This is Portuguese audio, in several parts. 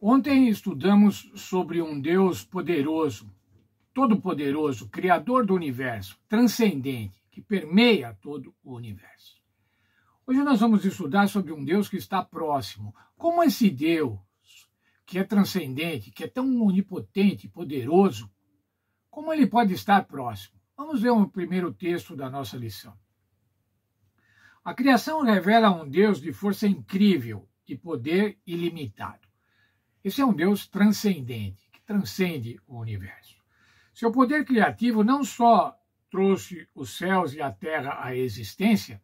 Ontem estudamos sobre um Deus poderoso, todo-poderoso, criador do universo, transcendente, que permeia todo o universo. Hoje nós vamos estudar sobre um Deus que está próximo. Como esse Deus, que é transcendente, que é tão onipotente, poderoso, como ele pode estar próximo? Vamos ver o um primeiro texto da nossa lição. A criação revela um Deus de força incrível e poder ilimitado. Esse é um Deus transcendente, que transcende o universo. Seu poder criativo não só trouxe os céus e a terra à existência,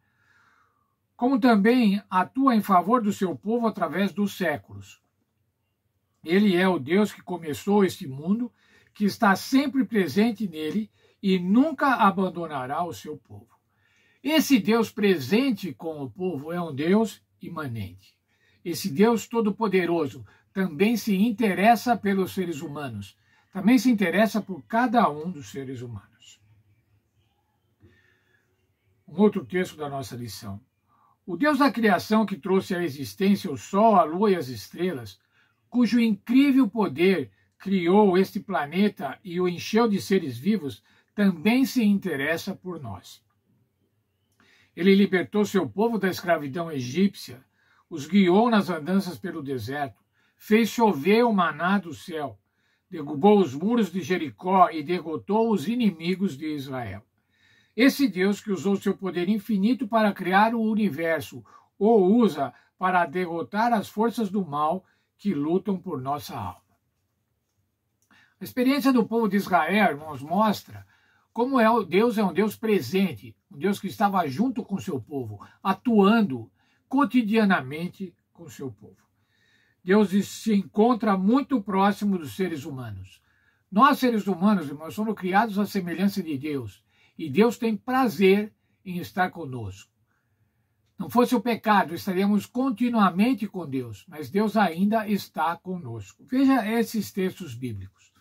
como também atua em favor do seu povo através dos séculos. Ele é o Deus que começou este mundo, que está sempre presente nele e nunca abandonará o seu povo. Esse Deus presente com o povo é um Deus imanente. Esse Deus todo-poderoso também se interessa pelos seres humanos, também se interessa por cada um dos seres humanos. Um outro texto da nossa lição. O Deus da criação que trouxe à existência o Sol, a Lua e as estrelas, cujo incrível poder criou este planeta e o encheu de seres vivos, também se interessa por nós. Ele libertou seu povo da escravidão egípcia, os guiou nas andanças pelo deserto, fez chover o maná do céu, derrubou os muros de Jericó e derrotou os inimigos de Israel. Esse Deus que usou seu poder infinito para criar o universo, ou usa para derrotar as forças do mal que lutam por nossa alma. A experiência do povo de Israel, irmãos, mostra como é Deus é um Deus presente, um Deus que estava junto com seu povo, atuando cotidianamente com seu povo. Deus se encontra muito próximo dos seres humanos. Nós, seres humanos, irmãos, somos criados à semelhança de Deus. E Deus tem prazer em estar conosco. Não fosse o pecado, estaríamos continuamente com Deus, mas Deus ainda está conosco. Veja esses textos bíblicos.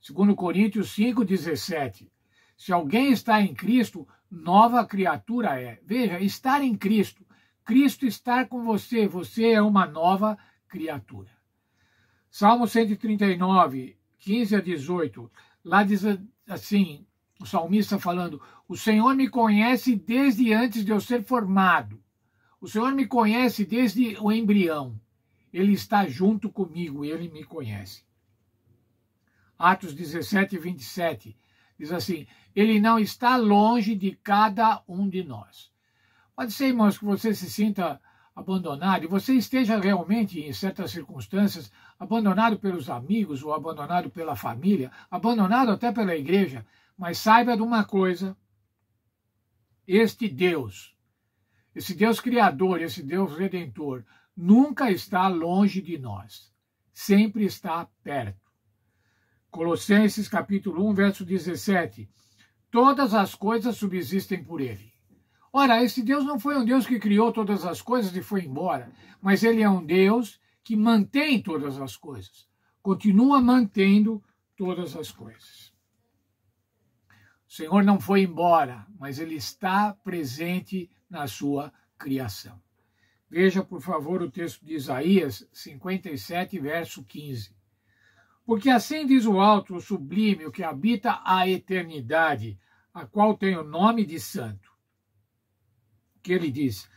Segundo Coríntios 17. Se alguém está em Cristo, nova criatura é. Veja, estar em Cristo Cristo está com você, você é uma nova criatura. Salmo 139, 15 a 18, lá diz assim, o salmista falando: O Senhor me conhece desde antes de eu ser formado. O Senhor me conhece desde o embrião. Ele está junto comigo, ele me conhece. Atos 17, 27 diz assim: Ele não está longe de cada um de nós. Pode ser, irmãos, que você se sinta abandonado e você esteja realmente, em certas circunstâncias, abandonado pelos amigos ou abandonado pela família, abandonado até pela igreja, mas saiba de uma coisa: este Deus, esse Deus Criador, esse Deus Redentor, nunca está longe de nós, sempre está perto. Colossenses capítulo 1, verso 17. Todas as coisas subsistem por ele Ora, esse Deus não foi um Deus que criou todas as coisas e foi embora, mas ele é um Deus que mantém todas as coisas, continua mantendo todas as coisas. O Senhor não foi embora, mas ele está presente na sua criação. Veja, por favor, o texto de Isaías 57, verso 15. Porque assim diz o alto, o sublime, o que habita a eternidade, a qual tem o nome de santo que ele diz: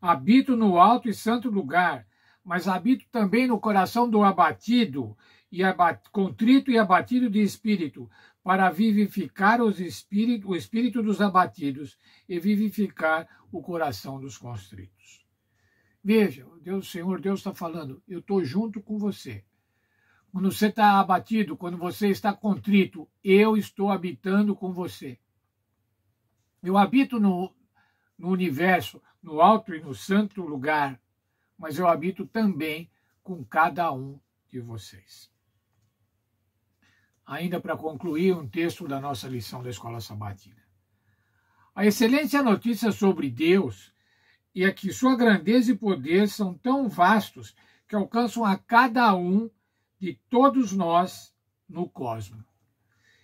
Habito no alto e santo lugar, mas habito também no coração do abatido e abat, contrito e abatido de espírito, para vivificar os espírito, o espírito dos abatidos e vivificar o coração dos constritos. Veja, Deus, Senhor, Deus está falando, eu estou junto com você. Quando você está abatido, quando você está contrito, eu estou habitando com você. Eu habito no, no universo, no alto e no santo lugar, mas eu habito também com cada um de vocês. Ainda para concluir, um texto da nossa lição da Escola Sabatina. A excelente notícia sobre Deus e é que sua grandeza e poder são tão vastos que alcançam a cada um de todos nós no cosmos.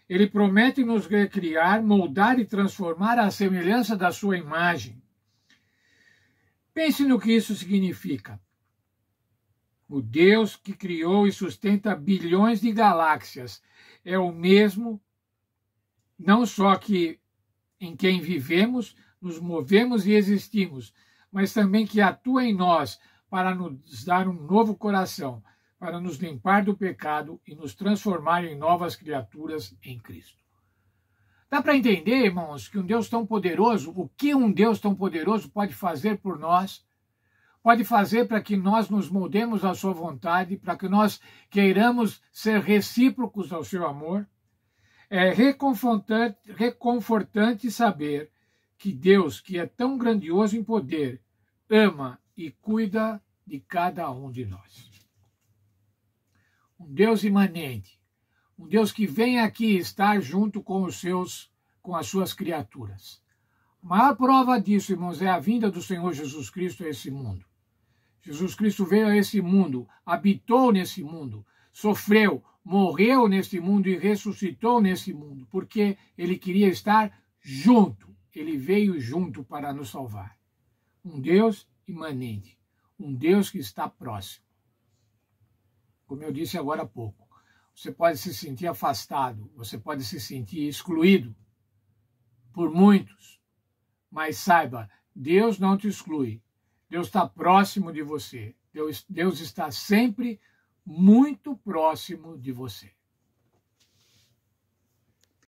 Ele promete nos recriar, moldar e transformar à semelhança da sua imagem. Pense no que isso significa. O Deus que criou e sustenta bilhões de galáxias é o mesmo, não só que em quem vivemos, nos movemos e existimos, mas também que atua em nós para nos dar um novo coração, para nos limpar do pecado e nos transformar em novas criaturas em Cristo. Dá para entender, irmãos, que um Deus tão poderoso, o que um Deus tão poderoso pode fazer por nós? Pode fazer para que nós nos moldemos à sua vontade, para que nós queiramos ser recíprocos ao seu amor? É reconfortante, reconfortante saber que Deus, que é tão grandioso em poder, ama e cuida de cada um de nós um Deus imanente, um Deus que vem aqui estar junto com os seus, com as suas criaturas. A maior prova disso, irmãos, é a vinda do Senhor Jesus Cristo a esse mundo. Jesus Cristo veio a esse mundo, habitou nesse mundo, sofreu, morreu neste mundo e ressuscitou nesse mundo, porque ele queria estar junto. Ele veio junto para nos salvar. Um Deus imanente, um Deus que está próximo como eu disse agora há pouco. Você pode se sentir afastado, você pode se sentir excluído por muitos, mas saiba, Deus não te exclui. Deus está próximo de você. Deus, Deus está sempre muito próximo de você.